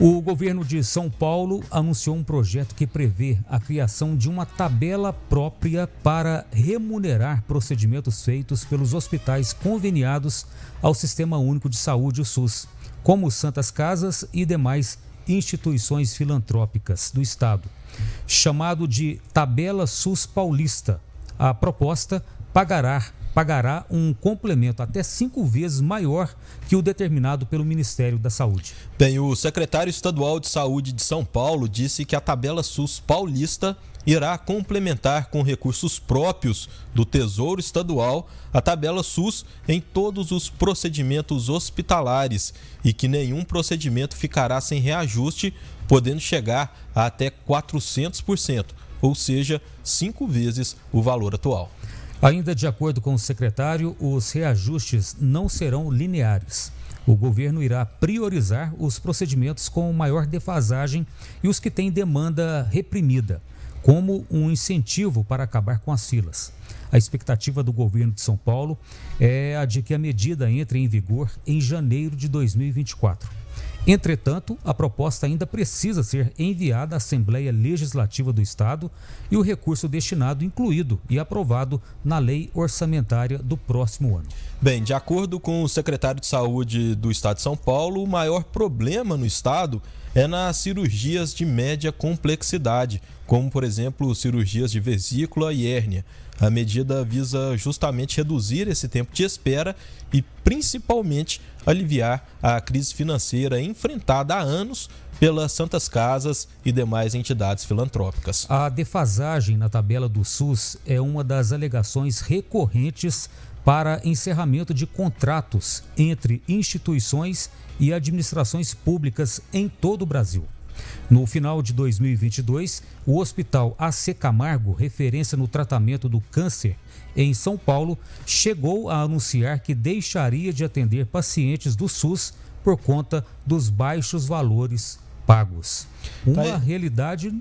O governo de São Paulo anunciou um projeto que prevê a criação de uma tabela própria para remunerar procedimentos feitos pelos hospitais conveniados ao Sistema Único de Saúde, o SUS, como Santas Casas e demais instituições filantrópicas do Estado. Chamado de Tabela SUS Paulista, a proposta pagará pagará um complemento até cinco vezes maior que o determinado pelo Ministério da Saúde. Bem, o secretário estadual de Saúde de São Paulo disse que a tabela SUS paulista irá complementar com recursos próprios do Tesouro Estadual a tabela SUS em todos os procedimentos hospitalares e que nenhum procedimento ficará sem reajuste, podendo chegar a até 400%, ou seja, cinco vezes o valor atual. Ainda de acordo com o secretário, os reajustes não serão lineares. O governo irá priorizar os procedimentos com maior defasagem e os que têm demanda reprimida, como um incentivo para acabar com as filas. A expectativa do governo de São Paulo é a de que a medida entre em vigor em janeiro de 2024. Entretanto, a proposta ainda precisa ser enviada à Assembleia Legislativa do Estado e o recurso destinado incluído e aprovado na lei orçamentária do próximo ano. Bem, de acordo com o secretário de Saúde do Estado de São Paulo, o maior problema no estado é nas cirurgias de média complexidade, como por exemplo cirurgias de vesícula e hérnia. A medida visa justamente reduzir esse tempo de espera e principalmente aliviar a crise financeira enfrentada há anos pelas Santas Casas e demais entidades filantrópicas. A defasagem na tabela do SUS é uma das alegações recorrentes para encerramento de contratos entre instituições e administrações públicas em todo o Brasil. No final de 2022, o Hospital AC Camargo, referência no tratamento do câncer em São Paulo, chegou a anunciar que deixaria de atender pacientes do SUS por conta dos baixos valores pagos. Tá Uma tá realidade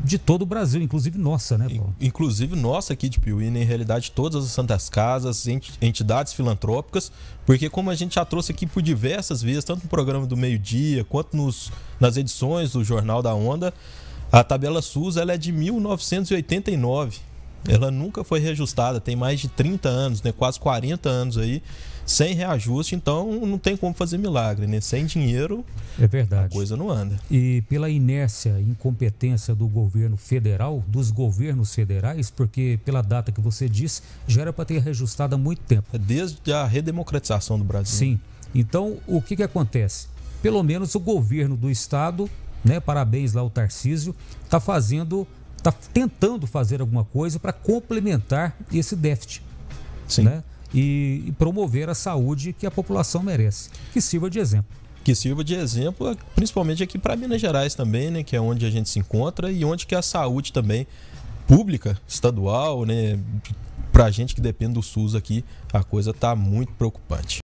de todo o Brasil, inclusive nossa, né, Paulo? Inclusive nossa aqui de tipo, Piuí, em realidade todas as santas casas, entidades filantrópicas, porque como a gente já trouxe aqui por diversas vezes, tanto no programa do meio-dia, quanto nos, nas edições do Jornal da Onda, a tabela SUS ela é de 1989. Ela nunca foi reajustada, tem mais de 30 anos, né? quase 40 anos aí, sem reajuste, então não tem como fazer milagre, né? Sem dinheiro, é verdade. a coisa não anda. E pela inércia, incompetência do governo federal, dos governos federais, porque pela data que você disse, já era para ter reajustado há muito tempo. É desde a redemocratização do Brasil. Sim. Então, o que, que acontece? Pelo menos o governo do estado, né? Parabéns lá o Tarcísio, está fazendo está tentando fazer alguma coisa para complementar esse déficit. Sim. Né? E, e promover a saúde que a população merece. Que sirva de exemplo que sirva de exemplo, principalmente aqui para Minas Gerais também, né, que é onde a gente se encontra e onde que a saúde também pública, estadual, né, para a gente que depende do SUS aqui, a coisa está muito preocupante.